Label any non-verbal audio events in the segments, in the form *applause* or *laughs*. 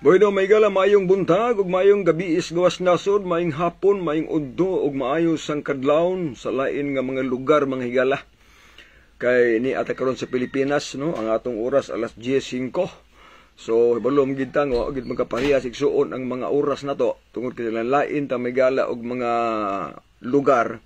Bueno, may gala mayong buntag ug mayong gabi is gawas nasod, maing hapon, maing udto ug maayo sang kadlawon sa lain nga mga lugar mga higala. Kay ni ata karon sa Pilipinas no, ang atong oras alas 10:05. So balom gid tang wa gid magkapareha sigsuon ang mga oras na to, tungod kay lain ta may gala og mga lugar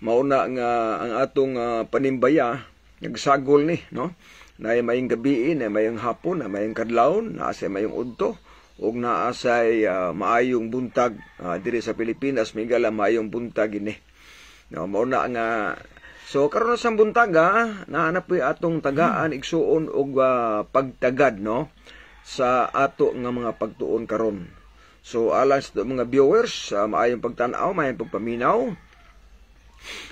mauna nga ang atong uh, panimbaya nagsagol ni no na mayong gabiin, na mayong hapon, na mayong kadlawon, na sa mayong udto ug naa say uh, maayong buntag uh, diri sa Pilipinas migala maayong buntag ini no mao na nga so karon sa buntag ha, naanap pi atong tagaan hmm. igsuon og uh, ah, pagtagad no sa ato nga mga pagtuon karon so alang sa mga viewers uh, maayong pagtan-aw maayong pagpaminaw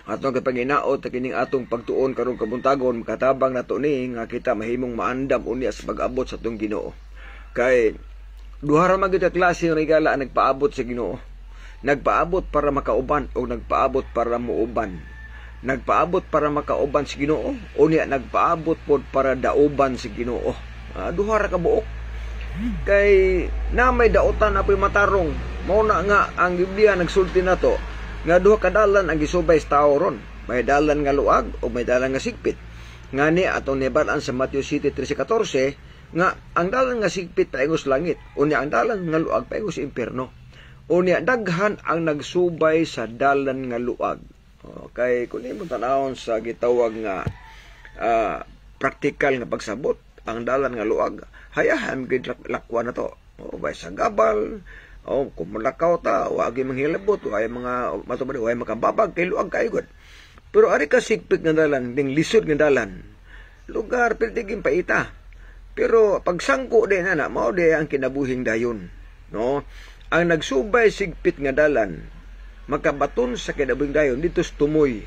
atong kapanginaot ta kining atong pagtuon karong kabuntagon makatabang nato ni nga kita mahimong maandam unya sa pag-abot sa atong Ginoo kay Duha ra magid ka klase yung higala nagpaabot sa Ginoo. Nagpaabot para makauban o nagpaabot para muuban. Nagpaabot para makauban si Ginoo o niya nagpaabot pod para dauban si Ginoo. Ah, duha ra ka buok. Kay na may daotan apoy matarong. Mao na nga ang Biblia nagsulti na to nga duha ka dalan ang gisubay sa tao ron. May dalan nga luag o may dalan nga sigpit. Nga ni atong nibalaan sa Matthew City 13:14 nga ang dalan nga sigpit paingos langit unya ang dalan nga luag paingos impierno unya daghan ang nagsubay sa dalan nga luag okay kun imo tanawon sa gitawag nga uh, praktikal nga pagsabot ang dalan nga luag hayahan gid lakwa na to o bay sa gabal o kung mulakaw ta wag manghilabot wag mga matubad wag makababag kay luag kay gud pero ari ka sigpit nga dalan ding lisod nga dalan lugar pwede gin paita pero pagsangko din ana mao di ang kinabuhing dayon, no? Ang nagsubay sigpit nga dalan makabaton sa kinabuhing dayon dito tumoy.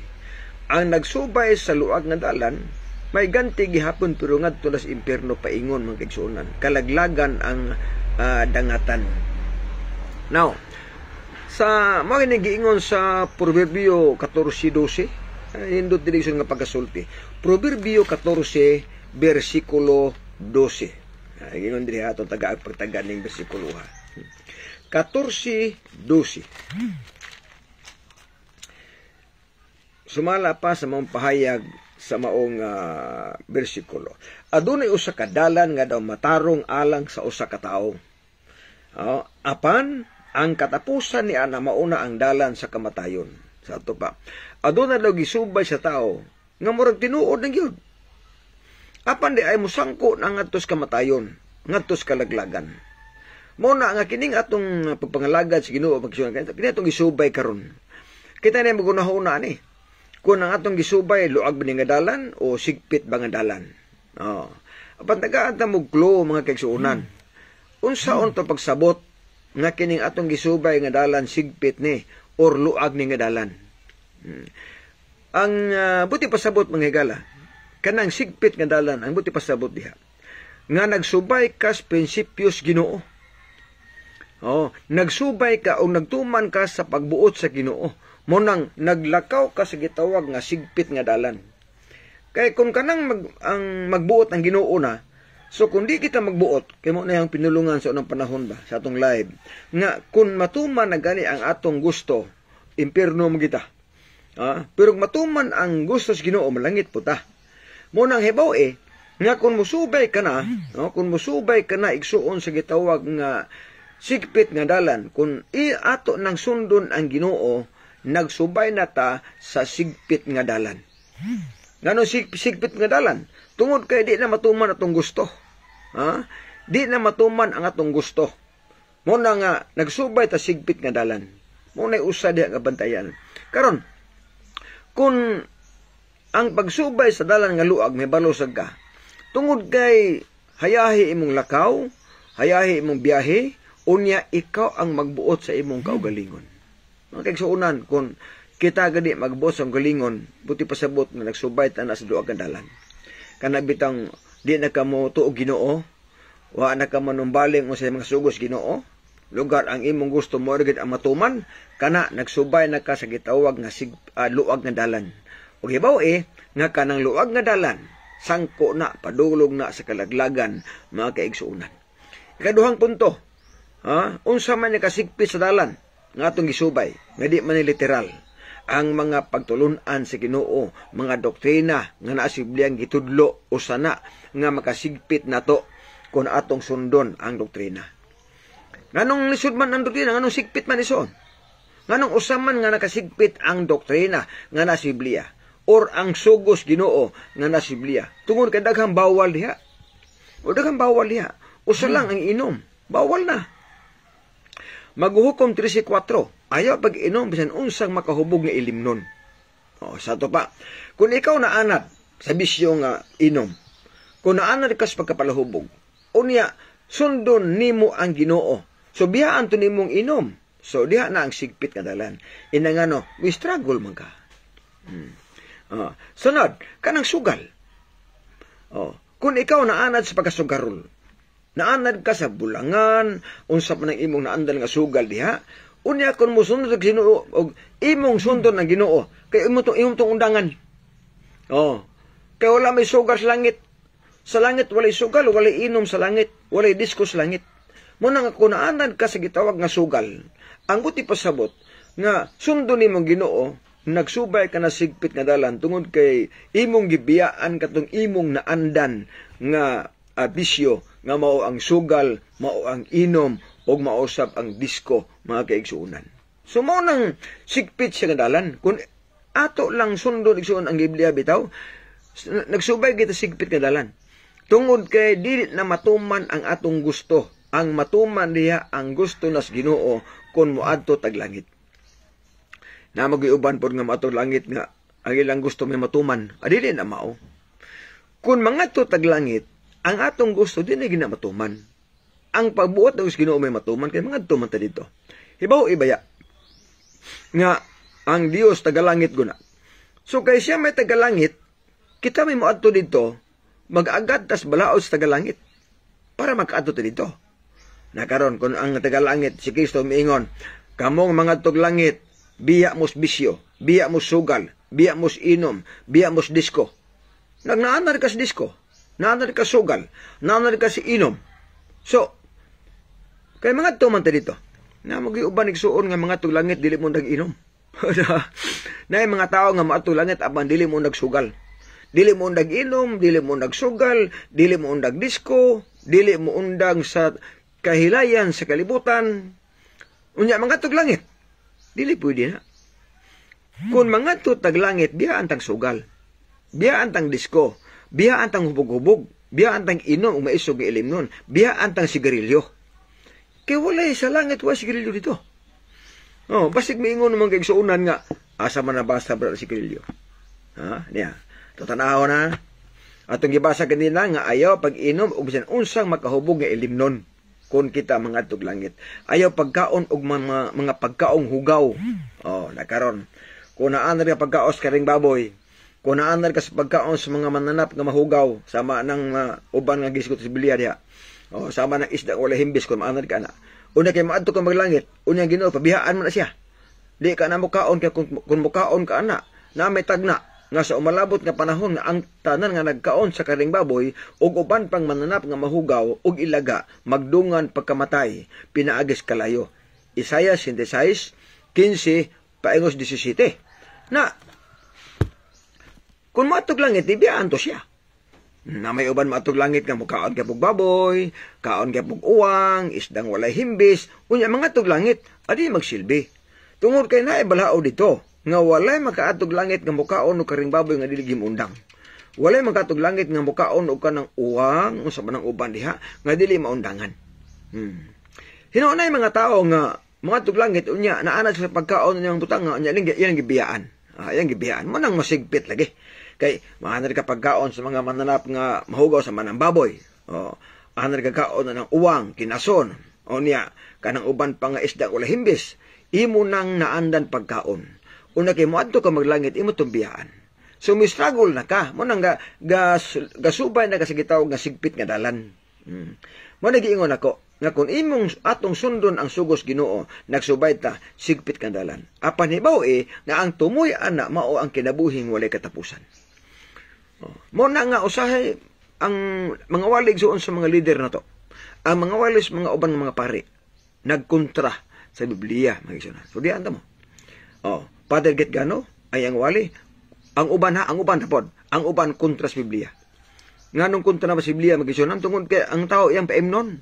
Ang nagsubay sa luag nga dalan may ganti gihapon pero ngadto nas impierno paingon mga kaigsuonan. Kalaglagan ang uh, dangatan. Now, sa mga nagiingon sa Proverbio 14:12, ah, hindot direksyon nga pagkasulti. Proverbio 14 versikulo 12. Ay, ah, ingon diri atong tagaagpagtaga ning bersikulo 14, 12. Sumala pa sa mga pahayag sa maong uh, bersikulo. Adunay usa ka dalan nga daw matarong alang sa usa ka tawo. Uh, apan ang katapusan ni ana mauna ang dalan sa kamatayon. Sa ato pa. Aduna daw gisubay sa tao nga murag tinuod ng gyud apan di ay musangko na ngadtos kamatayon ngadtos kalaglagan mao na nga kining atong ah, pagpangalagad sa Ginoo pagsuon kay kini atong gisubay karon kita na una ni kung ang atong gisubay luag ba nga dalan o sigpit ba nga dalan oh apan tagaanta mo klo mga kagsuonan hmm. unsaon to pagsabot nga kining atong gisubay nga dalan sigpit ni or luag ni nga dalan hmm. ang uh, buti pasabot mga higala kanang sigpit nga dalan ang buti pasabot diha nga nagsubay ka kas prinsipyos Ginoo oh nagsubay ka o nagtuman ka sa pagbuot sa Ginoo mo nang naglakaw ka sa gitawag nga sigpit nga dalan kay kung kanang mag, ang magbuot ang Ginoo na So kung di kita magbuot, kay mo na yung pinulungan sa unang panahon ba sa atong live, nga kung matuman na gani ang atong gusto, impierno mo kita. Ah, pero matuman ang gusto sa Ginoo, malangit po ta. Mo nang hibaw eh, nga kung musubay ka na, no, kung musubay ka na igsuon sa gitawag nga sigpit nga dalan, kung iato nang sundon ang ginoo, nagsubay na ta sa sigpit nga dalan. Ngano sig, sigpit nga dalan? Tungod kay di na matuman atong gusto. Ha? Di na matuman ang atong gusto. Muna nga, nagsubay ta sigpit nga dalan. Muna'y usa diha nga bantayan. Karon, kung ang pagsubay sa dalan nga luag may balusag ka. Tungod kay hayahi imong lakaw, hayahi imong biyahe, unya ikaw ang magbuot sa imong kaugalingon. Mga kagsuunan, kung kita gani magbuot sa galingon, buti pa sa nga nagsubay ta na sa duag ang dalan. Kanabitang di na ka mo ginoo, wa na ka manumbaling sa mga sugos ginoo, lugar ang imong gusto mo ang matuman, kana nagsubay na ka sa gitawag nga sig, uh, luag nga dalan ug hibaw eh, nga kanang luwag nga dalan sangko na padulog na sa kalaglagan mga kaigsuunan ikaduhang punto ha unsa man ni kasigpit sa dalan nga atong gisubay nga di man literal ang mga pagtulunan sa si Ginoo mga doktrina nga naasibliyang gitudlo o sana nga makasigpit na to, kun atong sundon ang doktrina Nga nung lisod man ang doktrina nganong sigpit man nga nung usaman nga nakasigpit ang doktrina nga nasibliya or ang sugos Ginoo nga nasibliya. Tungod kay daghang bawal diha. O daghang bawal diha. Usa hmm. lang ang inom. Bawal na. Maghuhukom 13.4. Ayaw pag inom bisan unsang makahubog nga ilimnon. O, sa to pa. Kung ikaw na anad sa bisyo nga inom, kung naanad kas pagkapalahubog, unya sundon nimo ang Ginoo. So bihaan to nimong inom. So diha na ang sigpit nga dalan. Inangano, we struggle man ka. Hmm. Ah, Sunod, kanang sugal. Oh. kun ikaw naanad sa pagkasugarol, naanad ka sa bulangan, unsap ng imong naandal nga sugal diha, unya kon mo sundot og Ginoo og imong sundon ang Ginoo kay imo tong imong tong undangan. Oh. Kay wala may sugar sa langit. Sa langit walay sugal, walay inom sa langit, walay disko sa langit. Mo nang ako naanan ka sa gitawag nga sugal. Ang buti pasabot nga sundo nimo Ginoo nagsubay ka na sigpit nga dalan tungod kay imong gibiyaan katong imong naandan nga uh, bisyo nga mao ang sugal, mao ang inom ug mausab ang disco mga kaigsuonan. So mao nang sigpit sa dalan kun ato lang sundon igsuon ang Biblia bitaw nagsubay kita sigpit nga dalan. Tungod kay dili na matuman ang atong gusto, ang matuman niya ang gusto nas Ginoo kun moadto taglangit na magiuban pod nga mato langit nga ang ilang gusto may matuman adili na mao kun mga tag langit ang atong gusto din ay ginamatuman ang pagbuot ng Ginoo may matuman kay mga tuman ta dito hibaw ibaya nga ang Dios tagalangit guna so kay siya may tagalangit kita may muadto dito mag-agad tas balaod tagalangit para makaadto ta dito nakaron kun ang tagalangit si Kristo miingon kamong mga tuglangit biya mos bisyo, biya mos sugal, biya mos inom, biya mos disco. Nagnaanar ka sa disko, naanar ka sugal, naanar ka sa inom. So, kay mga tuman ta dito, na magiuban nagsuon nga mga tulangit dili mo nag-inom. *laughs* na yung mga tao nga maatulangit aban dili mo nagsugal. Dili mo nag-inom, dili mo nagsugal, dili mo nag-disco, dili mo undang sa kahilayan sa kalibutan. Unya mga tuglangit. Dili pwede na. Kung mga tag langit, biya antang sugal. Biya antang disko. Biya antang hubog-hubog. Biya antang inom, umaisog ng ilim nun. Biya antang sigarilyo. Kaya wala sa langit, wala sigarilyo dito. Oh, basig miingon naman kay suunan nga, asa man nabasa bra si Kirilyo. Ha? Niya. Tatanaw na. Atong gibasa kanila nga ayaw pag inom og bisan unsang makahubog nga ilimnon kun kita mangadtog langit. Ayaw pagkaon og mga, mga pagkaong hugaw. Oh, nakaron. Kung naan ka pagkaos karing baboy, kung naan ka sa pagkaon sa mga mananap nga mahugaw, sama nang uh, uban nga gisgot sa bilya diha. Oh, sama nang isda wala himbis kung maanar ka na. Una kay maadto ka maglangit, unya Ginoo pabihaan man na siya. Di ka na mukaon kay kun, kun mukaon ka na, na may tagna nga sa umalabot nga panahon nga ang tanan nga nagkaon sa karing baboy ug uban pang mananap nga mahugaw ug ilaga magdungan pagkamatay pinaagis kalayo Isaiah 56 15 paingos 17 na kung matog langit di to siya na may uban matog langit nga mukaon kay pug baboy, kaon kay pug uwang, isdang walay himbis, unya mga langit adi magsilbi. Tungod kay naay balao dito, nga walay makaatog langit nga mukaon o karing baboy nga dili gimundang. Walay makaatog langit nga mukaon o kanang uwang o sa uban diha nga dili maundangan. Hmm. Hinaunay mga tao nga mga tuglangit unya naana sa pagkaon niyang butanga unya ning yang gibiyaan. Ah, yang gibiyaan mo nang masigpit lagi. Kay maanar ka pagkaon sa mga mananap nga mahugaw sa manang baboy. Oh, maanar ka kaon ng uwang, kinason. O niya, kanang uban pa nga isda o lahimbis Imo nang naandan pagkaon una kay moadto ka maglangit imo tumbiyaan so mi struggle na ka mo nang gas, gasubay na kasigitaw nga sigpit nga dalan hmm. mo nagiingon ako nga kung imong atong sundon ang sugos Ginoo nagsubay ta sigpit kang dalan apan hibaw e nga ang tumoy ana mao ang kinabuhing walay katapusan oh. mo na nga usahay ang mga walig suon sa mga leader na to ang mga walis mga uban mga pare nagkontra sa Biblia magisuna. igsoon so di mo oh Father Getgano ay ang wali. Ang uban ha, ang uban tapod. Ang uban kontra sa Biblia. Nga nung kontra na ba sa Biblia magisyonan tungod kay ang tao iyang paimnon.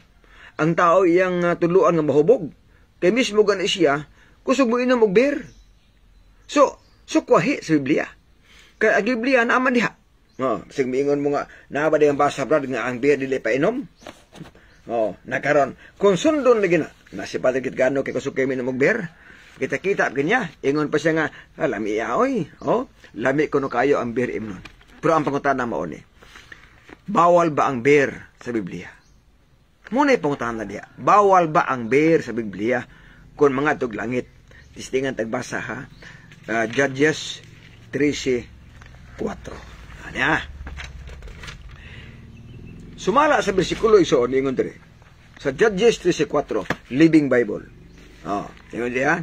Ang tao iyang uh, tuluan nga mahubog. Kay mismo gani siya kusog mo inom og beer. So, so kwahi sa Biblia. Kay ang Biblia naaman diha. Oh, sig miingon mo nga naaba ang basa brad nga ang beer dili painom. Oh, nakaron kung sundon na gina, na si Padre Kitgano kay kusog kay minom og beer Kita-kita kanya. Ingon pa siya nga, lami oy Oh, lami ko no kayo ang beer imnon. Pero ang pangutana mo ni, bawal ba ang beer sa Biblia? Muna yung pangutana diya, bawal ba ang beer sa Biblia kung mga tug langit? Tistingan tagbasa ha. Uh, Judges 13.4 Ano ah? Sumala sa bersikulo isoon, ingon dire. Sa Judges 13.4, Living Bible. Oh, ingon diyan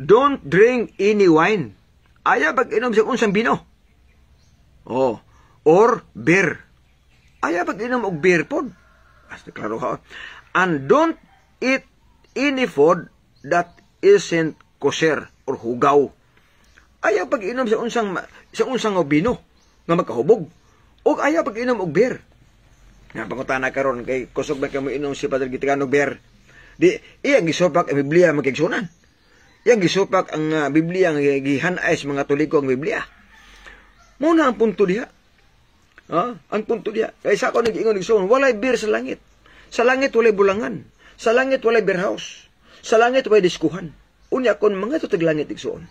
don't drink any wine. Aya pag inom sa unsang bino. Oh, or beer. Aya pag inom og beer pod. Basta klaro ha. And don't eat any food that isn't kosher or hugaw. Aya pag inom sa unsang sa unsang bino nga magkahubog. Og aya pag inom og beer. Nga pangutana karon kay kusog ba kay mo inom si Padre Gitigano beer. Di iya gisopak ang Biblia magkigsunan yang gisupak ang uh, Biblia nga gihanay sa mga tuliko ang Biblia. Muna ang punto diha. Ha? Ang punto diha. Kay sa ako nag-ingon igsoon, walay beer sa langit. Sa langit walay bulangan. Sa langit walay beer house. Sa langit walay diskuhan. Unya kon mga tutag langit igsoon.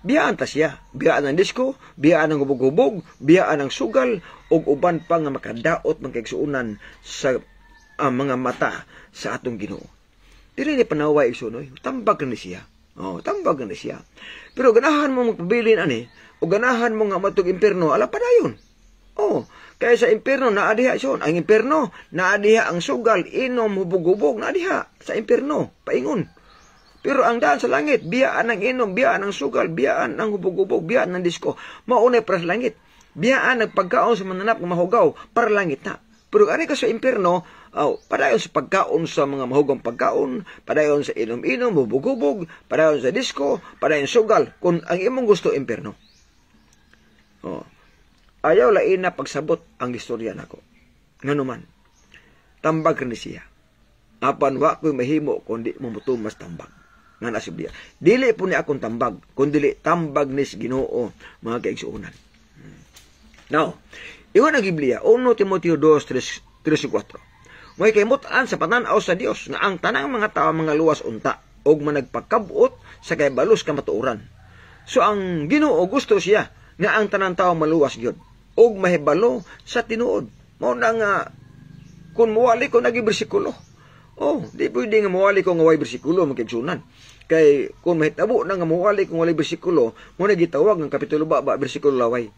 Biyaan ta siya. Biyaan ang disko, biyaan ang hubog-hubog, biyaan ang sugal, ug uban pa nga makadaot man sa uh, mga mata sa atong Ginoo. Dili ni panaway igsoon, tambag ni siya. Oh, tambag na siya. Pero ganahan mo magpabilin ani, o ganahan mo nga matog impierno, ala padayon. Oh, kaya sa impierno naadiha siyon, ang impierno naadiha ang sugal, inom hubog-hubog naadiha sa impierno, paingon. Pero ang daan sa langit, biyaan ang inom, biyaan ang sugal, biyaan ang hubog-hubog, biyaan ang disko. Maunay para sa langit. Biyaan ang pagkaon sa mananap ng mahugaw para langit na. Pero ano ka sa impierno, Oh, padayon sa pagkaon sa mga mahugang pagkaon, padayon sa inom-inom, bubugubog, padayon sa disco, padayon sa sugal, kung ang imong gusto impierno. Oh. Ayaw lain na pagsabot ang istorya nako. Nganuman, tambag ni siya. Apan wa ko'y mahimo kundi mumutumas tambag nga nasubya. Dili po ni akong tambag, kundi tambag ni Ginoo mga kaigsuunan. Hmm. Now, iwan ang Biblia, 1 Timoteo 2, 3, 3 4. Mo'y kay mutaan sa pananaw sa Dios nga ang tanang mga tao mga luwas unta og managpakabuot sa kay balos ka matuoran. So ang Ginoo gusto siya nga ang tanang tao maluwas gyud og mahibalo sa tinuod. Mao na nga kun muwali ko nagi bersikulo. Oh, di pwede nga muwali ko nga way bersikulo magkigsunan. Kay kun mahitabo na nga muwali ko nga way bersikulo, mo na gitawag ng kapitulo ba ba bersikulo laway.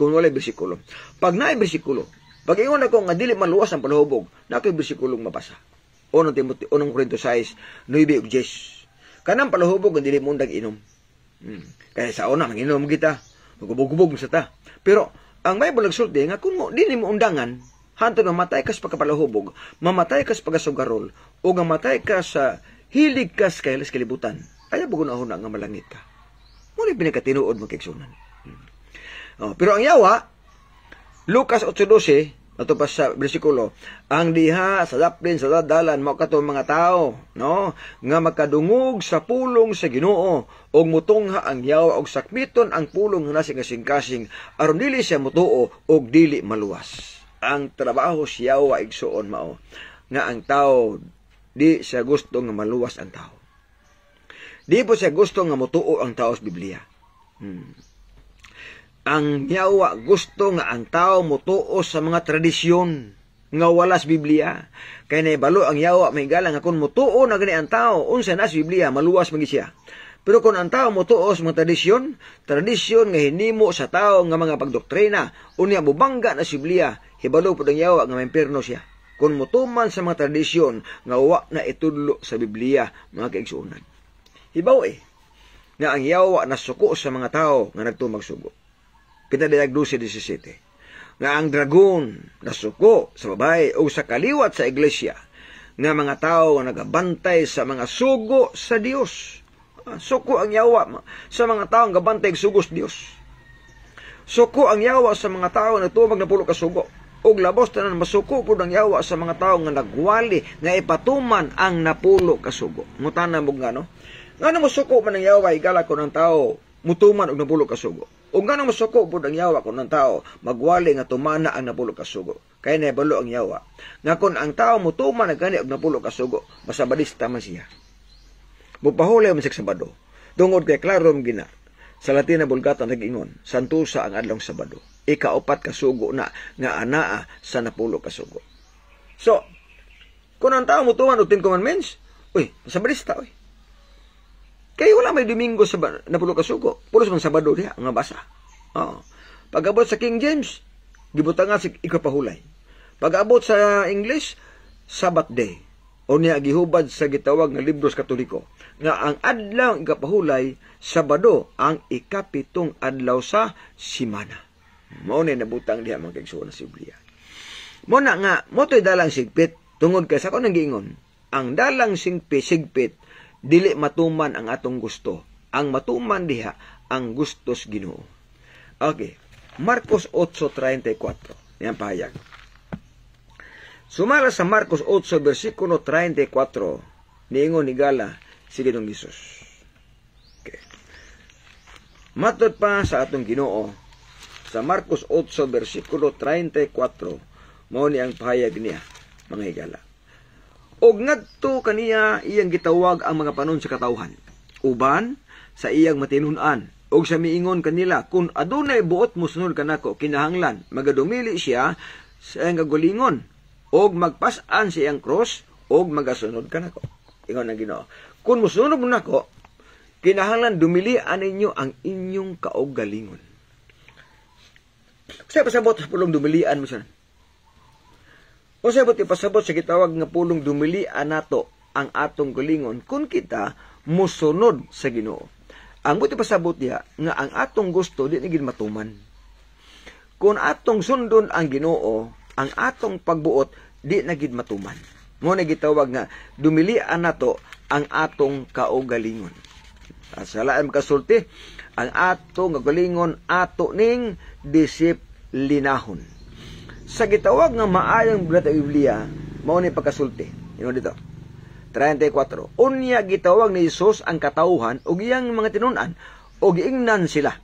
Kung wala bersikulo. Pag na bersikulo, pag-ingon ako nga dili maluwas ang palahubog, na kay bersikulong mabasa. O ng Timoteo, o ng Corinto 6, 9 o 10. Kanang palahubog ang dili mong inom. Hmm. Kaya sa una, manginom kita. Magubog-ubog sa ta. Pero, ang may Bible nagsulti nga kung mo, dili mo undangan, hanto mamatay ka sa pagkapalahubog, mamatay ka kas pagkasugarol, o nga matay ka sa ah, hilig kas kailas kalibutan. Kaya bugon ako na nga malangit ka. Muli pinagkatinuod mo kiksunan. Hmm. Oh, pero ang yawa, Lucas 8.12, nato pa sa bersikulo ang diha sa daplin sa dadalan mao kato mga tao no nga makadungog sa pulong sa Ginoo og mutungha ang yawa og sakmiton ang pulong nga nasa kasing aron dili siya mutuo og dili maluwas ang trabaho sa yawa igsuon mao nga ang tao di siya gusto nga maluwas ang tao di po siya gusto nga mutuo ang tao sa Biblia hmm. Ang yawa gusto nga ang tao mutuo sa mga tradisyon nga walas Biblia. Kay na balo ang yawa may galang nga kung mutuo na gani ang tao unsa nas Biblia maluwas man siya. Pero kung ang tao mutuo sa mga tradisyon, tradisyon nga hinimo sa tao nga mga pagdoktrina, unya mubangga na si Biblia, hibalo pud ang yawa nga maimperno siya. Kung mutuman sa mga tradisyon nga wa na itudlo sa Biblia, mga kaigsuonan. Hibaw eh, nga ang yawa nasuko sa mga tao nga nagtumag sugo kita Kinadiagnose 17. Nga ang dragon nasuko sa babae o sa kaliwat sa iglesia nga mga tao nga nagabantay sa mga sugo sa Dios. Ah, suko ang yawa sa mga tao nga bantay sugo sa Dios. Suko ang yawa sa mga tao nga tumag na pulo ka sugo. Og labos tanan masuko pud ang yawa sa mga tao nga nagwali nga ipatuman ang napulo ka sugo. Mutana mo nga no. Ngano masuko man ang yawa igala ko ng tao mutuman og napulo ka sugo. O nga nang masuko po ang yawa kung ng tao, magwali nga tumana ang napulo kasugo. Kaya naibalo ang yawa. Nga kung ang tao mutuma na gani ang napulo kasugo, masabadista man siya. Mupahulay man sa Sabado. Tungod kay klaro gina. Sa Latina Bulgata nag-ingon, Santusa ang adlong Sabado. Ikaupat kasugo na nga anaa sa napulo kasugo. So, kung ang tao mutuman o Ten Commandments, uy, masabadista, uy. Kaya wala may Domingo sa napulo pulo kasuko. Pulos man Sabado diha, nga basa. Oh. Pag-abot sa King James, gibutangan si ikapahulay. Pag-abot sa English, Sabbath day. O niya gihubad sa gitawag nga libro sa Katoliko. Nga ang adlaw ang ikapahulay, Sabado ang ikapitong adlaw sa simana. Mao na nabutang diha mga kaigsuon sa Biblia. Mo na nga, mo to'y dalang sigpit tungod kay sa ko nang Ang dalang singpi sigpit dili matuman ang atong gusto. Ang matuman diha ang gustos Ginoo. Okay. Marcos 8:34. Yan pahayag. Sumala sa Marcos 8 bersikulo 34 niingon ni Gala si Ginoong Hesus. Okay. Matod pa sa atong Ginoo sa Marcos 8 bersikulo 34 mao ni ang pahayag niya mga higala. Og ngadto kaniya iyang gitawag ang mga panon sa katawhan. Uban sa iyang matinunan og sa miingon kanila kun adunay buot musunod kanako kinahanglan magadumili siya sa iyang gagulingon og magpasan sa iyang cross og magasunod kanako. Ingon ang Ginoo. Kung musunod mo nako kinahanglan dumili ninyo ang inyong kaugalingon. Sa pasabot pulong dumilian mo siya. O sa buti pasabot sa gitawag nga pulong dumili anato ang atong gulingon kung kita musunod sa Ginoo. Ang buti pasabot niya nga ang atong gusto di na matuman. Kung atong sundon ang Ginoo, ang atong pagbuot di na gid matuman. Mo na gitawag nga dumili anato ang atong kaugalingon. Asalaan kasulti ang atong nga ato ning disiplinahon sa gitawag nga maayong bulat ang Biblia mao ni pagkasulti ingon dito 34 unya gitawag ni Hesus ang katauhan ug iyang mga tinun-an ug giingnan sila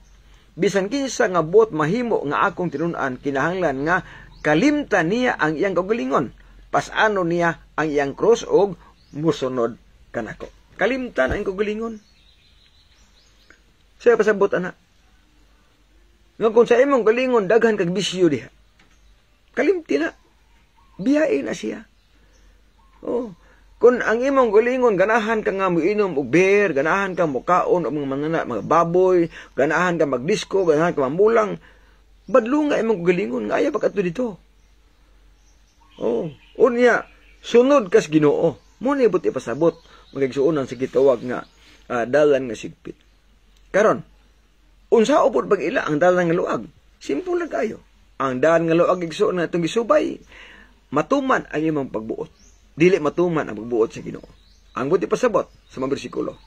bisan kinsa nga buot mahimo nga akong tinun-an kinahanglan nga kalimta niya ang iyang kagulingon. pasano niya ang iyang cross og musunod kanako kalimtan ang kagalingon siya pasabot ana nga kung sa imong galingon daghan kag bisyo diha Kalimti na. Biyain na siya. Oh. Kung ang imong gulingon, ganahan ka nga muinom og beer, ganahan ka mukaon og mga, mga baboy, ganahan ka magdisko, ganahan ka mamulang, badlo nga imong gulingon, nga ayaw pagkato dito. Oh, unya, sunod kas ginoo. Muna ibuti pasabot, magigsuunan sa gitawag nga, uh, dalan nga sigpit. Karon, unsa upod pag ila ang dalan nga luag? Simple lang kayo. Ang daan nga luag igsoon nga itong gisubay, matuman ang imong pagbuot. Dili matuman ang pagbuot sa Ginoo. Ang buti pasabot sa mga bersikulo.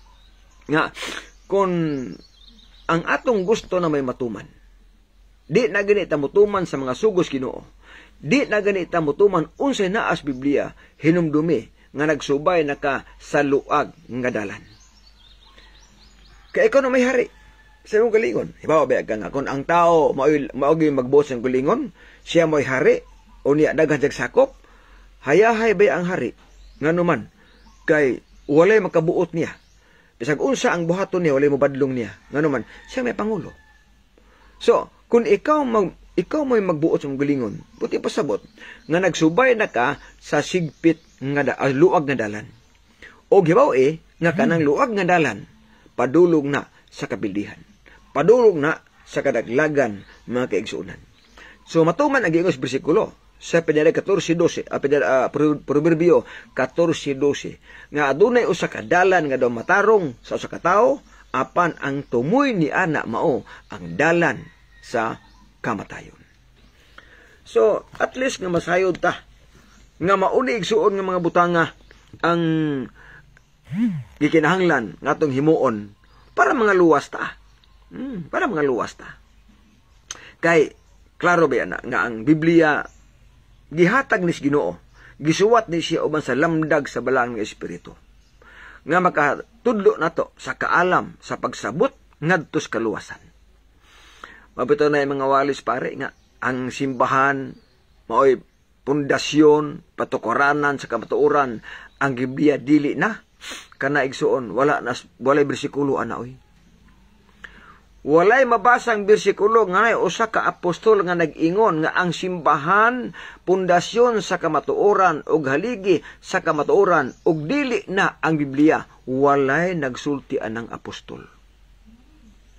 Nga, kung ang atong gusto na may matuman, di na ganita mutuman sa mga sugos Ginoo. Di na ganita mutuman unsay naas Biblia hinumdumi nga nagsubay naka sa luag nga dalan. Kay ikaw na may hari, sa imong kalingon. Ibaw ba ka nga kung ang tao mao gyud magbuot sa kalingon, siya mo'y hari o niya daghan jag sakop, hayahay bay ang hari nganuman kay walay makabuot niya. Bisag unsa ang buhaton niya, walay mobadlong niya. Nganuman siya may pangulo. So, kung ikaw mag ikaw mo'y magbuot sa gulingon, buti pasabot, nga nagsubay na ka sa sigpit nga da, uh, ah, luag nga dalan. O gibaw eh, nga kanang hmm. luag nga dalan, padulog na sa kabilihan padulong na sa kadaglagan mga kaigsuunan. So matuman ang giingos bersikulo sa pinaray 12 uh, pinar, uh, proverbio 14:12 nga adunay usa kadalan nga daw matarong sa usa ka tawo apan ang tumoy ni ana mao ang dalan sa kamatayon. So at least nga masayod ta nga mauni igsuon nga mga butanga ang gikinahanglan ngatong himuon para mga luwas ta Hmm, para mga luwas ta. Kay, klaro ba na, nga ang Biblia, gihatag ni Ginoo, gisuwat ni siya uban sa lamdag sa balaang ng Espiritu. Nga makatudlo na to sa kaalam, sa pagsabot, ngadto sa kaluwasan. Mabito na yung mga walis pare nga ang simbahan, maoy pundasyon, patukuranan sa kamatuoran, ang Biblia dili na kana igsuon wala na walay bersikulo ana oy. Walay mabasang bersikulo nga nay usa ka apostol nga nag-ingon nga ang simbahan pundasyon sa kamatuoran ug haligi sa kamatuoran ug dili na ang Biblia. Walay nagsulti anang apostol.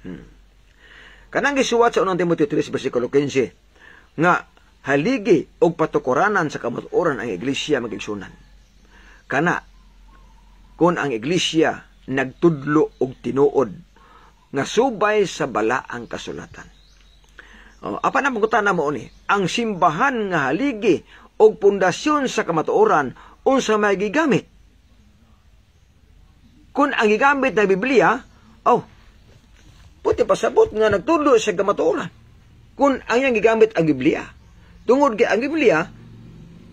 Hmm. Kanang gisuwat sa unang Timoteo 3 bersikulo 15 nga haligi og patukuranan sa kamatuoran ang iglesia magigsunan. Kana kun ang iglesia nagtudlo og tinuod nga subay sa bala ang kasulatan. O, apa na magutan na mo ni, ang simbahan nga haligi o pundasyon sa kamatuoran unsa may gigamit. Kung ang gigamit na Biblia, oh, puti pasabot nga nagtudlo sa kamatuoran. Kung ang yang gigamit ang Biblia, tungod kay ang Biblia,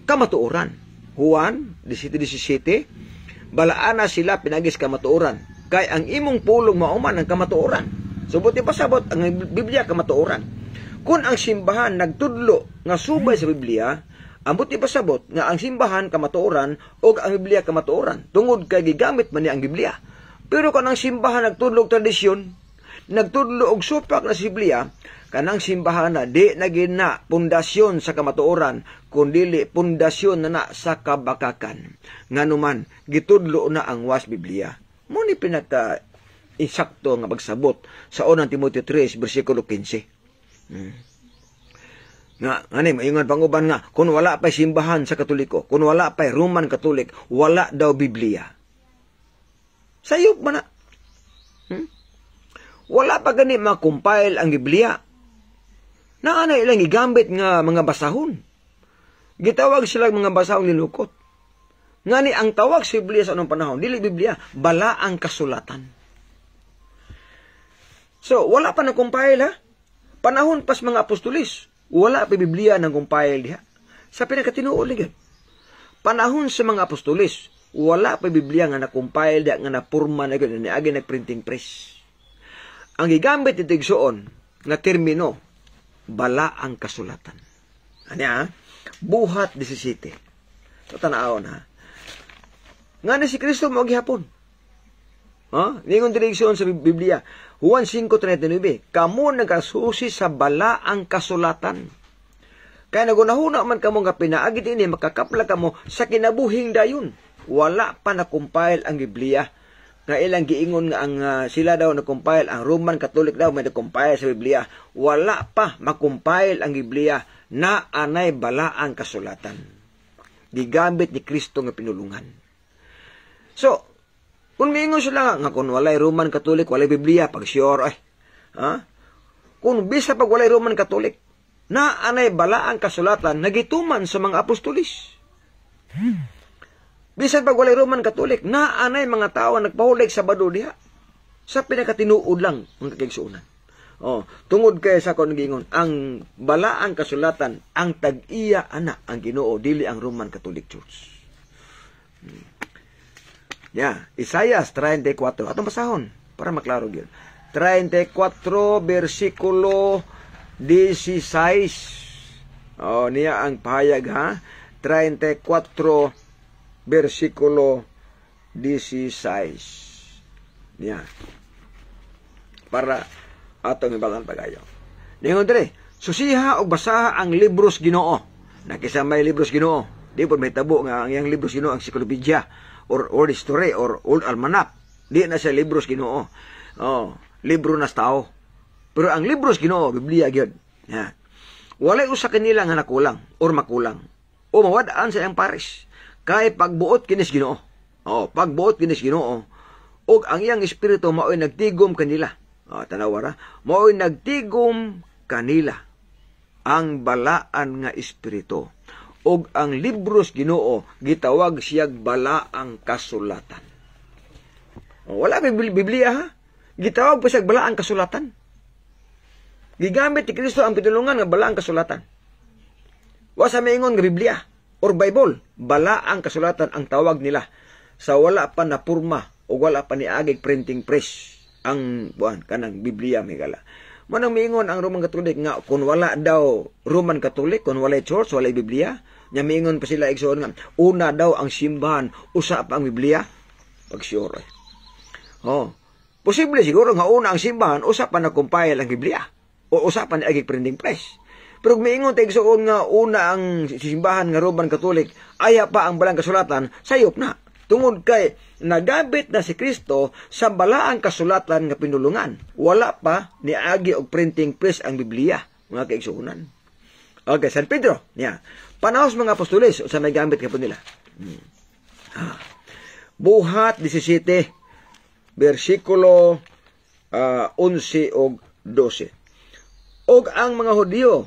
kamatuoran. Juan 17.17, 17, balaan na sila pinagis kamatuoran kay ang imong pulong mauman ang kamatuoran. Subuti so, pasabot ang Biblia kamatuoran. Kung ang simbahan nagtudlo nga subay sa Biblia, ang buti pasabot nga ang simbahan kamatuoran o ang Biblia kamatuoran tungod kay gigamit man ni ang Biblia. Pero ang simbahan nagtudlo og tradisyon, nagtudlo og supak na sa Biblia, kanang simbahan na di na gina pundasyon sa kamatuoran kundi li pundasyon na na sa kabakakan Nga nganuman gitudlo na ang was Biblia Muni pinaka isakto nga pagsabot sa unang Timoteo 3 bersikulo 15. Hmm. Nga, ngani, maingon panguban nga, kung wala pa'y simbahan sa katoliko, kung wala pa'y Roman Katolik, wala daw Biblia. Sayop man na. Hmm? Wala pa gani makumpile ang Biblia. Naanay lang igambit nga mga basahon. Gitawag sila mga basahon nilukot. Ngani ang tawag sa Biblia sa anong panahon, dili Biblia, bala ang kasulatan. So, wala pa nang compile ha. Panahon pas mga apostolis, wala pa Biblia nang compile diha. Sa pinakatinuo ligad. Panahon sa mga apostolis, wala pa Biblia nga na-compile diha nga na-purma na gud ni agi nagprinting press. Ang gigamit ni Tigsoon nga termino bala ang kasulatan. Ano ha? Buhat 17. So, tanawon ha. Nga na si Kristo mo gihapon. Ha? Ningon direksyon sa Biblia. Juan 5.39 Kamu nagasusi sa bala ang kasulatan. Kaya nagunahuna man kamo nga pinaagit ini makakapla kamo sa kinabuhing dayon. Wala pa nakumpile ang Biblia. Nga ilang giingon nga ang uh, sila daw nakumpile, ang Roman Catholic daw may nakumpile sa Biblia. Wala pa makumpile ang Biblia na anay bala ang kasulatan. Gigamit ni Kristo nga pinulungan. So, kung miingon sila nga, nga kung walay Roman Catholic, walay Biblia, pag sure, ay, Ha? Kung bisa pag walay Roman Catholic, na anay balaang kasulatan nagituman sa mga apostolis. Hmm. Bisan pag walay Roman Catholic, na anay mga tao nagpahulig sa diha sa pinakatinuod lang ang kakigsuunan. Oh, tungod kay sa kon gingon, ang balaang kasulatan ang tag-iya ana ang Ginoo dili ang Roman Catholic Church. Hmm. Yeah, Isaiah 34. Atong basahon para maklaro gyud. 34 bersikulo 16. Oh, niya ang pahayag ha. 34 bersikulo 16. Niya. Para atong ibalan pagayo. Ningon dire, susiha og basaha ang libros Ginoo. Nakisamay libros Ginoo. Di pud tabo nga ang iyang libros Ginoo ang sikolopedya or old history or old almanac. Di na siya libro sa Ginoo. Oh, libro na sa tao. Pero ang libro sa Ginoo, Biblia gyud. Yeah. Walay usa kanila nga nakulang or makulang. O mawadaan sa iyang pares. Kay pagbuot kinis Ginoo. Oh, pagbuot kinis Ginoo. Og ang iyang espiritu mao'y nagtigom kanila. Oh, tanawa ra. Mao'y nagtigom kanila ang balaan nga espiritu og ang libros Ginoo gitawag siyag balaang kasulatan. O, oh, wala may Biblia ha. Gitawag pa siyag balaang kasulatan. Gigamit ni Kristo ang pitulungan nga balaang kasulatan. Wa sa ingon nga Biblia or Bible, balaang kasulatan ang tawag nila sa wala pa na purma o wala pa ni agig printing press ang buwan kanang Biblia migala. Manang miingon ang Roman Catholic nga kung wala daw Roman Catholic, kung wala church, wala Biblia, Nyamingon pa sila igsoon nga, una daw ang simbahan, usa pa ang Biblia. Pagsure. Oh. Posible siguro nga una ang simbahan, usa pa na-compile ang Biblia. O usa pa na printing press. Pero miingon tayo igsoon nga una ang simbahan nga Roman Catholic, aya pa ang balang kasulatan, sayop na. Tungod kay nagabit na si Kristo sa balaang kasulatan nga pinulungan. Wala pa ni niagi og printing press ang Biblia, mga kaigsuunan. Okay, San Pedro, niya. Panahos mga apostoles, o sa may gamit po nila. Hmm. Ah. Buhat 17, versikulo uh, 11 o 12. Og ang mga Hudiyo,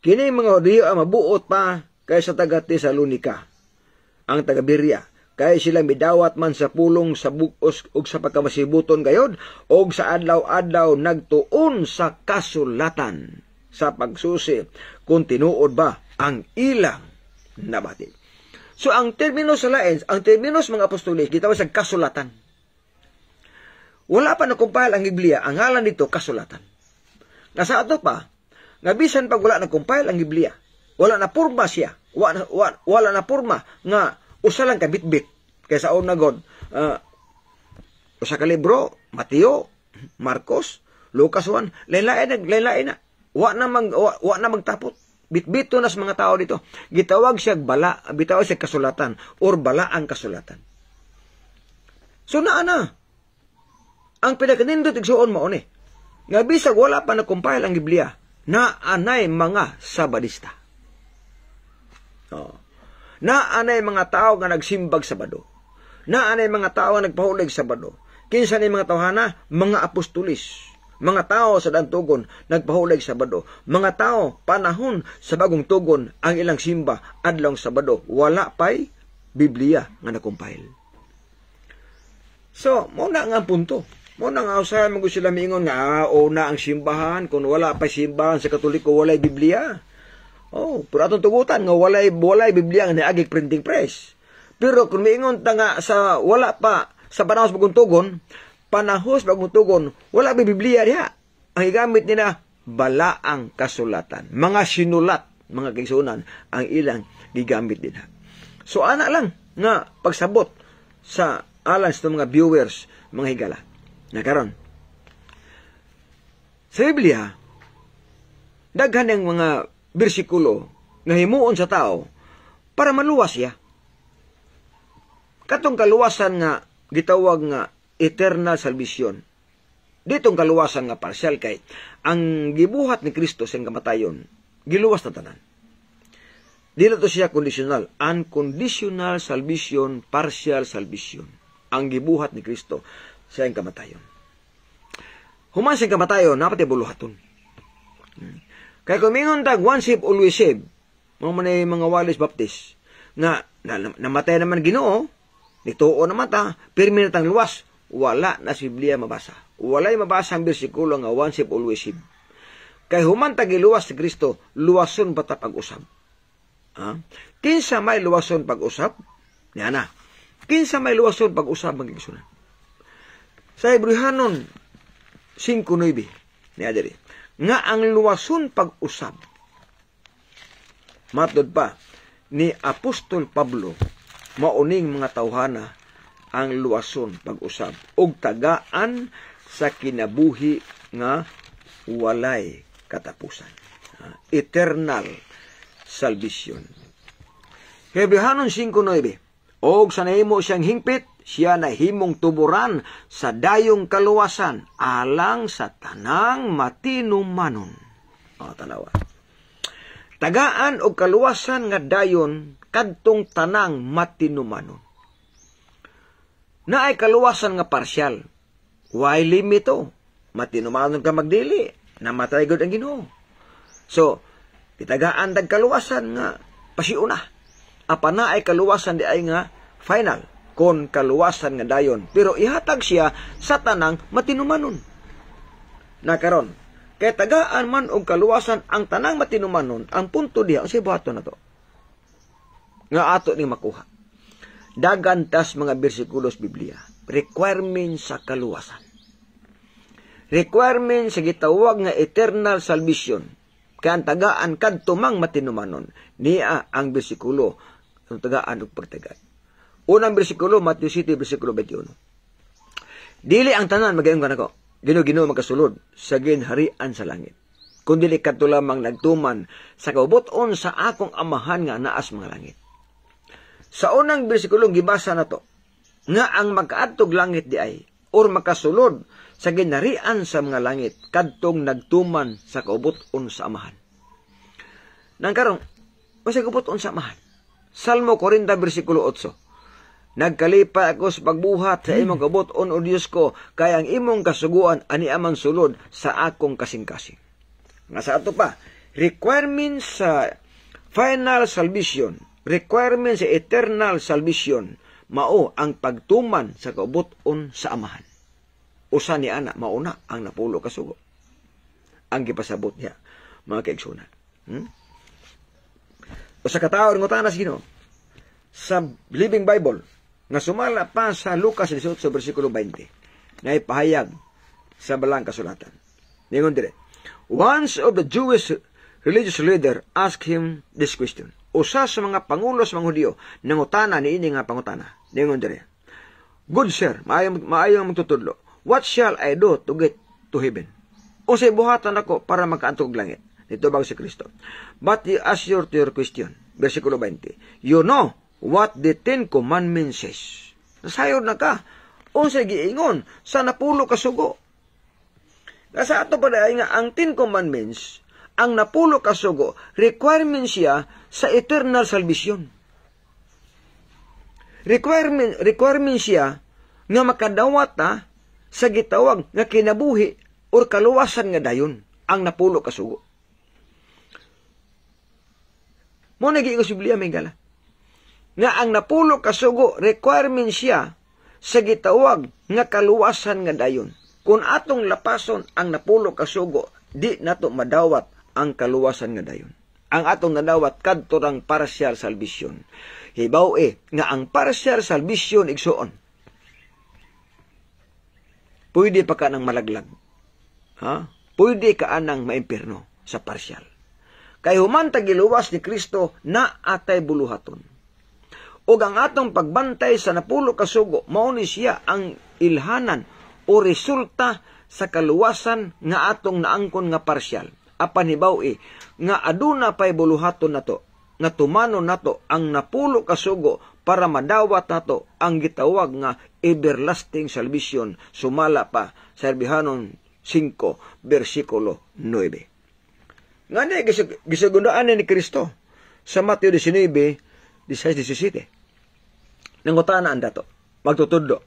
kini mga Hudiyo ang mabuot pa kaysa taga Tesalonika, ang taga Beria, kay sila midawat man sa pulong sa bukos og sa pagkamasibuton gayod og sa adlaw-adlaw nagtuon sa kasulatan sa pagsusi kung tinuod ba ang ilang nabati. So ang termino sa laens, ang terminos mga apostoli, gitawag sa kasulatan. Wala pa nakumpahal ang Biblia, ang ngalan nito kasulatan. Nasa ato pa, nga bisan pag wala nakumpahal ang Biblia, wala na purma siya, wala, wala, wala na purma nga usa lang ka kaysa una gon uh, usa ka libro Mateo, Marcos, Lucas 1, lain-lain na, lain-lain na. Wa na mag wa, wa na magtapot. Bitbito na sa mga tao dito. Gitawag siya bala, bitawag siya kasulatan or bala ang kasulatan. So naa na. Ang pinakadindot igsuon mao ni. Nga bisag wala pa na-compile ang Biblia na anay mga sabadista. Oh. Na anay mga tao nga nagsimbag sabado. Na anay mga tao nga nagpahulig sabado. Kinsa ni mga tawhana, mga apostolis. Mga tao sa dan tugon nagpahulag Sabado. Mga tao panahon sa bagong tugon ang ilang simba adlong Sabado. Wala pay Biblia nga nakumpile. So, mo na nga punto. Mo na nga usahay mo sila miingon nga una ah, ang simbahan kun wala pay simbahan sa Katoliko walay Biblia. Oh, pero atong tugutan nga walay walay Biblia nga niagi printing press. Pero kung miingon ta nga sa wala pa sa panahon sa bagong tugon, panahos pagmutugon, wala ba Biblia diha? Ang igamit nila, balaang kasulatan. Mga sinulat, mga kaisunan, ang ilang gigamit nila. So, ana lang nga pagsabot sa alas sa mga viewers, mga higala. Nakaroon. Sa Biblia, daghan ang mga bersikulo na himuon sa tao para maluwas ya. Katong kaluwasan nga gitawag nga eternal salbisyon. Ditong kaluwasan nga parsyal kay ang gibuhat ni Kristo sa kamatayon, giluwas na tanan. Dili to siya conditional, unconditional salvation, partial salvation. Ang gibuhat ni Kristo sa iyang kamatayon. Human sa kamatayon, dapat ibuluhaton. Hmm. Kaya kung mingon tag, once saved, always saved, mga manay mga walis baptist, na, na, namatay naman ginoo, nituo na mata, permanent ang luwas, wala na si Biblia mabasa. Walay mabasa ang bersikulo nga wansip ulwisip. Kay human tagiluwas si Kristo, luwason bata pag-usap. Ha? Kinsa may luwason pag-usap? Niya na. Kinsa may luwason pag-usap ang gisunan. Sa Hebrehanon 5.9 niya diri. Nga ang luwason pag-usap. Matod pa ni Apostol Pablo mauning mga tawhana ang luwason pag-usab ug tagaan sa kinabuhi nga walay katapusan. Eternal salvation. Hebrehanon 5.9 Og sa nahimo siyang hingpit, siya na himong tuburan sa dayong kaluwasan alang sa tanang matinumanon. O, talawa. Tagaan og kaluwasan nga dayon kadtong tanang matinumanon na ay kaluwasan nga parsyal. Why limito? Matinumanon ka magdili, namatay gud ang Ginoo. So, titagaan dag kaluwasan nga pasiuna. Apa na ay kaluwasan di ay nga final kon kaluwasan nga dayon. Pero ihatag siya sa tanang matinumanon. Na karon, kay tagaan man og kaluwasan ang tanang matinumanon, ang punto diha ang na to. Nga ato ni makuha dagantas mga bersikulos Biblia. Requirement sa kaluwasan. Requirement sa gitawag nga eternal salvation. Kaya tagaan kad tumang matinumanon. Niya ang bersikulo. Ang tagaan og pagtagad. Unang bersikulo, Matthew City, bersikulo 21. Dili ang tanan, magayong ka na ko. Gino-gino magkasulod sa ginharian sa langit. Kundi kadto lamang nagtuman sa kauboton sa akong amahan nga naas mga langit. Sa unang bersikulo gibasa nato nga ang magkaadtog langit di ay or makasulod sa ginarian sa mga langit kadtong nagtuman sa kaubuton sa amahan. Nang karong kasi kaubuton sa amahan. Salmo 40 bersikulo 8. Nagkalipa ako sa pagbuhat sa imong kaubuton o Diyos ko kay ang imong kasuguan ani amang sulod sa akong kasing-kasing. Nga sa ato pa, requirements sa final salvation requirement sa eternal salvation mao ang pagtuman sa kaubuton sa amahan. Usa ni ana mauna ang napulo ka sugo. Ang gipasabot niya mga kaigsuna. Hmm? Usa ka tawo ng utana sino sa Living Bible nga sumala pa sa Lucas 18 versikulo 20 na ipahayag sa balang kasulatan. Ningon dire. Once of the Jewish religious leader asked him this question usa sa mga pangulo sa mga Hudyo nangutana ni ini nga pangutana. Ningon dire. Good sir, maayo maayo magtutudlo. What shall I do to get to heaven? O Unsay buhatan ako para makaantog langit? Dito bang si Kristo. But you ask your, to your question. Versikulo 20. You know what the Ten Commandments says. Nasayod na ka. O sa giingon sa napulo ka sugo. Kasi ato pa nga ang Ten Commandments ang napulo ka sugo, requirement siya sa eternal salvation. Requirement, requirement siya nga makadawat ta ah, sa gitawag nga kinabuhi or kaluwasan nga dayon ang napulo kasugo. Mo nagi ko Biblia mingala. Nga ang napulo kasugo requirement siya sa gitawag nga kaluwasan nga dayon. Kung atong lapason ang napulo kasugo, di nato madawat ang kaluwasan nga dayon ang atong nanawat kadto rang partial salvation. Hibaw e, nga ang partial salvation igsuon. Pwede pa ka nang malaglag. Ha? Pwede ka anang maimperno sa partial. Kay human tagiluwas ni Kristo na atay buluhaton. O ang atong pagbantay sa napulo kasugo, mauni siya ang ilhanan o resulta sa kaluwasan nga atong naangkon nga partial apan hibaw-i eh. nga aduna pay buluhaton nato nga tumano nato ang napulo kasugo para madawat nato ang gitawag nga everlasting salvation sumala pa sa Erbihanon 5 versikulo 9 nga ni gisagundaan ni Kristo sa Mateo 19 16-17 nangutana ang dato magtutudlo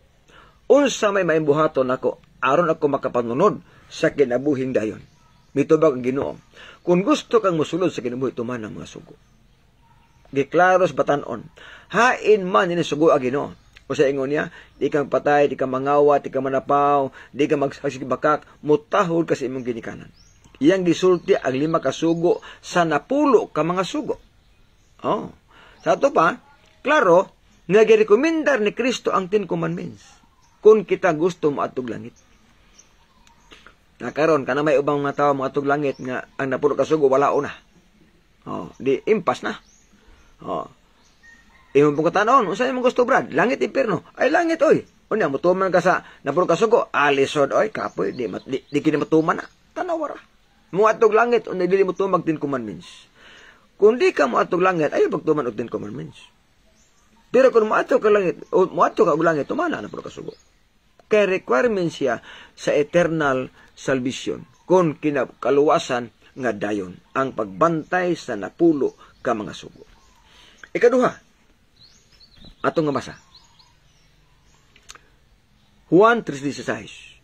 unsa may maimbuhaton ako aron ako makapanunod sa kinabuhing dayon mitubag ang Ginoo. Kung gusto kang mosulod sa kinabuhi, ituman ang mga sugo. Giklaros batanon. Hain man ini sugo ang Ginoo. O sa ingon niya, di kang patay, di kang mangawa, di kang manapaw, di kang magsasikibakak, mutahol kasi imong ginikanan. Iyang gisulti ang lima ka sugo sa napulo ka mga sugo. Oh. Sa ato pa, klaro, nagirekomendar ni Kristo ang Ten Commandments kung kita gusto maatog langit na karon kana may ubang mga tao mga langit nga ang napulo kasugo sugo wala na. Oh, di impas na. Oh. Imong pong katanon, unsa imong gusto brad? Langit impierno. Ay langit oy. Unya mutuman ka sa napulo kasugo alisod oy kapoy di mat di, di kini matuman na. Tanawa ra. Muatog langit unya dili mo tumag tin commandments. Kung di ka muatog langit, ayo pagtuman og tin commandments. Pero kung muatog ka langit, muatog ka og langit, tumana na pulo kasugo kay requirement siya sa eternal salvation kon kinakaluwasan nga dayon ang pagbantay sa napulo ka mga sugo. Ikaduha, atong nga masa. Juan 3.16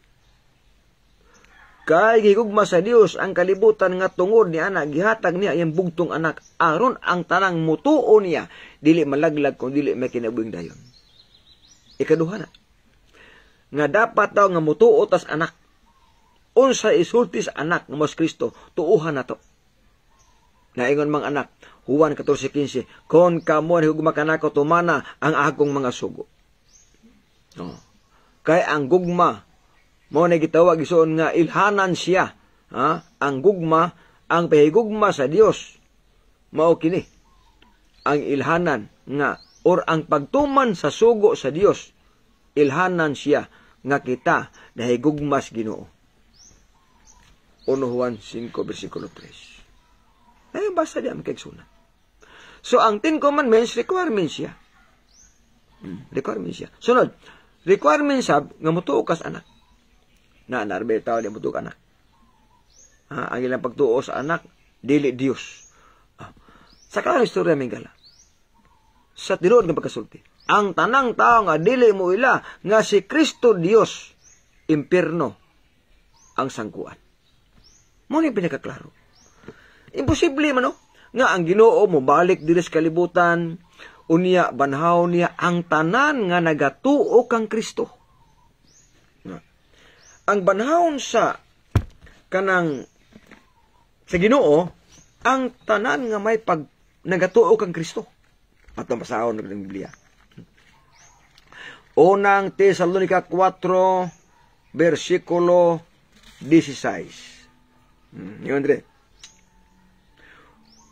Kay gigugma sa Dios ang kalibutan nga tungod ni anak gihatag niya iyang bugtong anak aron ang tanang mutuo niya dili malaglag kun dili may kinabuhing dayon. Ikaduha na nga dapat daw nga mutuot as anak. Unsa isultis anak ng mas Kristo, tuuhan na nato. Naingon mang anak, Juan 14:15, kon kamo ni hugma kanako tumana ang akong mga sugo. No. Oh. Kay ang gugma mo na gitawag gisuon nga ilhanan siya, ha? Ang gugma, ang pahigugma sa Dios mao kini ang ilhanan nga or ang pagtuman sa sugo sa Dios ilhanan siya nga kita gugmas Ginoo. 1 Juan 5 bersikulo 3. Ay basa di ang kagsunan. So ang 10 commandments requirements siya. Hmm, requirements siya. Sunod, requirements sab nga mutuo kas anak. Na narbe tao di mutuo anak. Ha, ang ilang pagtuo sa anak dili Dios. Ah. Sa kalang istorya mingala. Sa tinuod nga pagkasulti ang tanang tao nga dili mo ila nga si Kristo Dios impirno ang sangkuan. Mo ni pinakaklaro. Imposible man no nga ang Ginoo mo balik dire sa kalibutan unya banhaw niya ang tanan nga nagatuo kang Kristo. Ang banhawon sa kanang sa Ginoo ang tanan nga may pag nagatuo kang Kristo. At masaon ng Biblia. Unang Tesalonika 4, versikulo 16. Hmm, yun rin.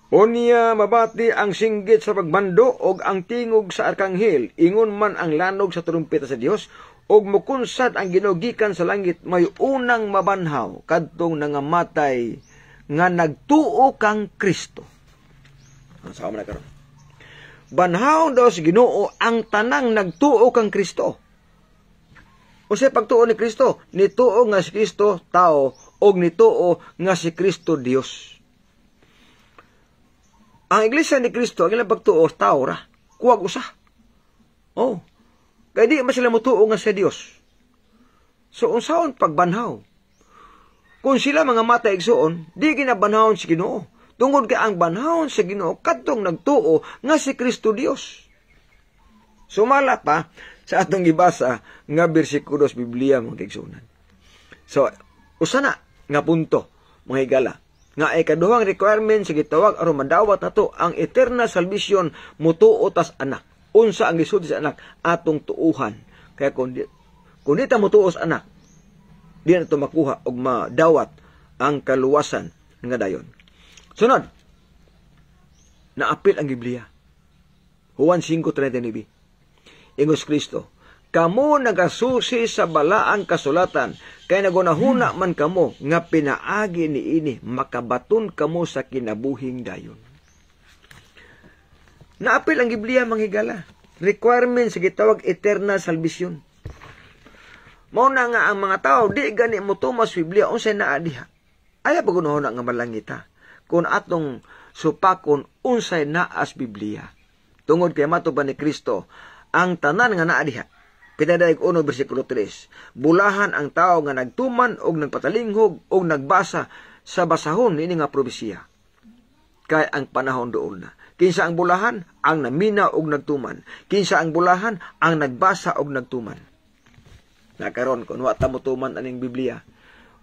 Unya mabati ang singgit sa pagmando og ang tingog sa arkanghel ingon man ang lanog sa trumpeta sa Dios og mukunsad ang ginugikan sa langit may unang mabanhaw kadtong nangamatay nga nagtuo kang Kristo. Ang sama na karon banhaw daw sa Ginoo ang tanang nagtuo kang Kristo. Unsay pagtuo ni Kristo? Nituo nga si Kristo tao o nituo nga si Kristo Dios. Ang iglesia ni Kristo, ang ilang pagtuo, tao ra. Kuwag usa. Oh. Kay di man sila mutuo nga si Dios. So, unsaon pagbanhaw? Kung sila mga mata igsuon, di ginabanhawon si Ginoo tungod kay ang banhawon sa Ginoo kadtong nagtuo nga si Kristo Dios. Sumala pa sa atong gibasa nga bersikulo sa Biblia mong tigsunan. So, usa na nga punto mga higala nga ay kaduhang requirement sa gitawag aron madawat nato ang eternal salvation mutuo tas anak. Unsa ang gisulti sa anak atong tuuhan. Kaya kun kun ta mutuo sa anak, di na to makuha og madawat ang kaluwasan nga dayon. Sunod, naapil ang Biblia. Juan 5.39 Ingos Kristo, Kamu nagasusi sa balaang kasulatan, kay nagunahuna man kamo, nga pinaagi ni ini, makabaton kamo sa kinabuhing dayon. Naapil ang Biblia, manghigala. Requirement sa gitawag eternal salvation. Mao nga ang mga tao, di gani mo tumas Biblia, unsay naa diha. Aya pagunahon nga malangita kung atong supakon unsay naas Biblia. Tungod kay matuban ni Kristo, ang tanan nga naadiha, diha. Pinadayag 1 bersikulo 3. Bulahan ang tao nga nagtuman og nagpatalinghog og nagbasa sa basahon ini nga probisiya. Kay ang panahon doon na. Kinsa ang bulahan ang namina og nagtuman. Kinsa ang bulahan ang nagbasa og nagtuman. Nakaron kun wa ta mo tuman aning Biblia,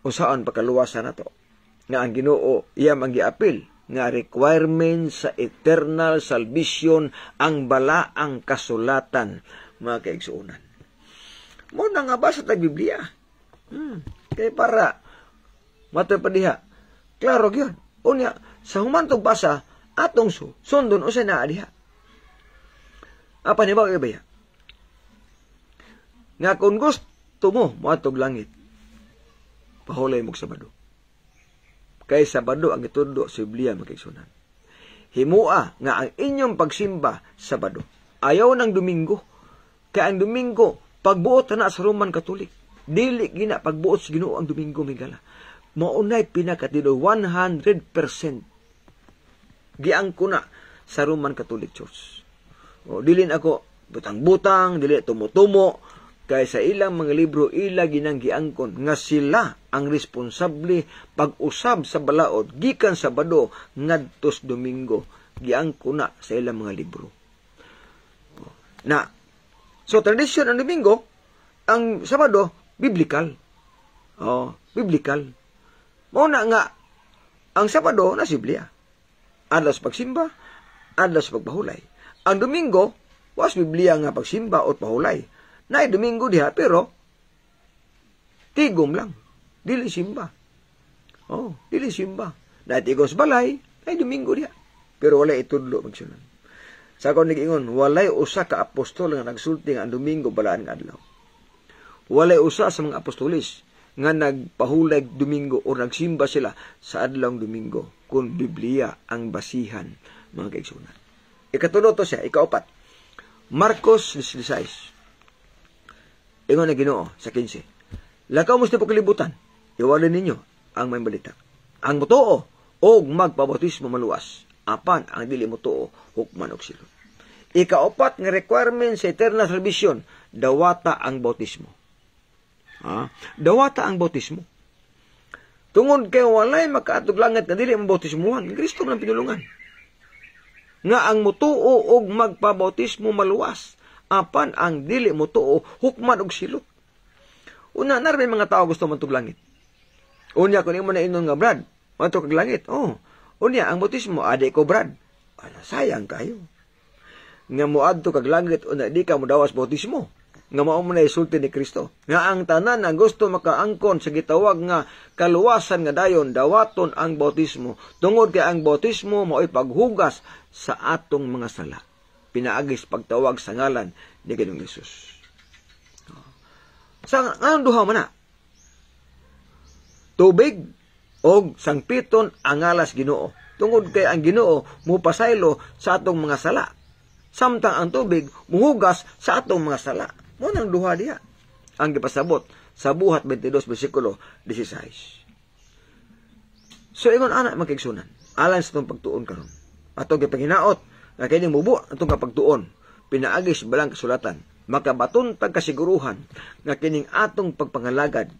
usaon pakaluwasan nato? nga ang Ginoo iya ang giapil nga requirement sa eternal salvation ang balaang kasulatan mga kaigsuunan. Mo na nga basa sa tagbiblia? Hmm. Kay para matoy pa diha. Klaro gyud. Unya sa humantong basa atong su, sundon usay na diha. Apa ni ba ibaya? Nga kung gusto mo, matog langit. Pahulay mo sa Sabado kay Sabado ang itundo sa Biblia makiksunan. Himua nga ang inyong pagsimba Sabado. Ayaw ng Domingo. Kaya ang Domingo, pagbuot na sa Roman Katolik. Dili gina pagbuot sa Ginoo ang Domingo migala. Maunay pinakatilo 100%. Giang ko na sa Roman Catholic Church. O, dilin ako butang-butang, dili tumutumo, kay sa ilang mga libro ila ginanggiangkon nga sila ang responsable pag-usab sa balaod gikan Sabado ngadtos Domingo giangkon na sa ilang mga libro na so tradisyon ang Domingo ang Sabado biblical oh biblical mao na nga ang Sabado na Biblia adlaw sa pagsimba adlaw sa pagbahulay ang Domingo was Biblia nga pagsimba o pahulay Nay Domingo diha pero tigom lang. Dili simba. Oh, dili simba. Nay tigos balay, nay Domingo diha. Pero wala itudlo magsunan. Sa akong nagingon, walay usa ka apostol nga nagsulti nga ang Domingo balaan nga adlaw. Walay usa sa mga apostolis nga nagpahulay Domingo o nagsimba sila sa adlong Domingo kung Biblia ang basihan mga kaigsunan. Ikatulo to siya, ikaupat. Marcos 16. Ingon na Ginoo sa 15. Lakaw mo sa kalibutan, iwala ninyo ang may balita. Ang mutuo, og magpabautismo maluwas apan ang dili mutuo, hukman og silod. Ikaapat nga requirement sa eternal salvation, dawata ang bautismo. Ha? Dawata ang bautismo. Tungod kay walay makaatog langat nga dili ang bautismuhan, Kristo man pinulungan. Nga ang mutuo og magpabautismo maluwas apan ang dili mo tuo hukman og silot. Una na rin mga tao gusto man tug langit. Unya kun imo na inon nga brad, manto kag langit. Oh, unya ang bautismo adi ko brad. Ala ano, sayang kayo. Nga moadto kag langit una di ka modawas bautismo nga mao man isulti ni Kristo. Nga ang tanan ang gusto makaangkon sa gitawag nga kaluwasan nga dayon dawaton ang bautismo tungod kay ang bautismo mao'y paghugas sa atong mga sala pinaagis pagtawag sa ngalan ni Ginoong Hesus. Sa ngayon duha man na, tubig o piton ang alas ginoo. Tungod kay ang ginoo mupasaylo sa atong mga sala. Samtang ang tubig muhugas sa atong mga sala. Mo nang duha diha. Ang gipasabot sa buhat 22 bersikulo 16. So ingon anak makigsunan alang sa itong pagtuon karon. Ato gipanginaot nga kini mubo atong kapagtuon pinaagis balang kasulatan makabaton tag kasiguruhan nga kining atong pagpangalagad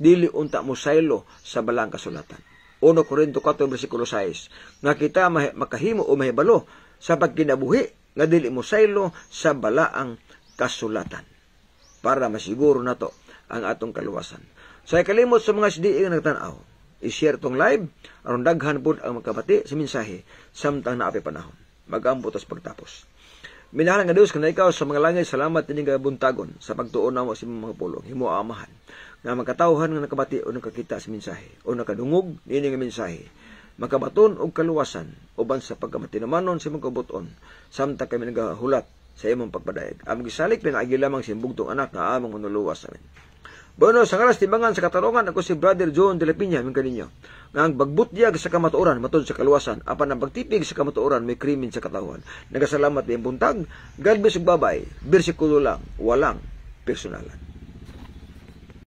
dili unta mo saylo sa balang kasulatan 1 Corinto 4 bersikulo 6 nga kita makahimo o mahibalo sa pagkinabuhi nga dili mo saylo sa balaang kasulatan para masiguro nato ang atong kaluwasan sa kalimot sa mga SDA nga nagtan-aw i-share tong live aron daghan pud ang magkabati sa mensahe samtang naapi panahon magampo tas pagtapos. Minahalan nga Dios kanay ikaw sa mga langit salamat ining kabuntagon sa pagtuon namo sa mga pulong himo amahan nga makatawhan nga nakabati o nakakita sa mensahe o nakadungog nga mensahe makabaton og kaluwasan uban sa pagkamatinamanon sa si mga kabuton samtang kami nagahulat sa imong pagpadayag. Among gisalik pinaagi lamang simbugtong anak nga among manuluwas amin. Bueno, sa ngaras timbangan sa katarungan ako si Brother John de la Piña min kaninyo. Nga ang bagbutyag sa kamatuoran matud sa kaluwasan apa ang pagtipig sa kamatuoran may krimen sa katawhan. Nagasalamat di buntag. God bless ug babay. Bersikulo lang, walang personalan.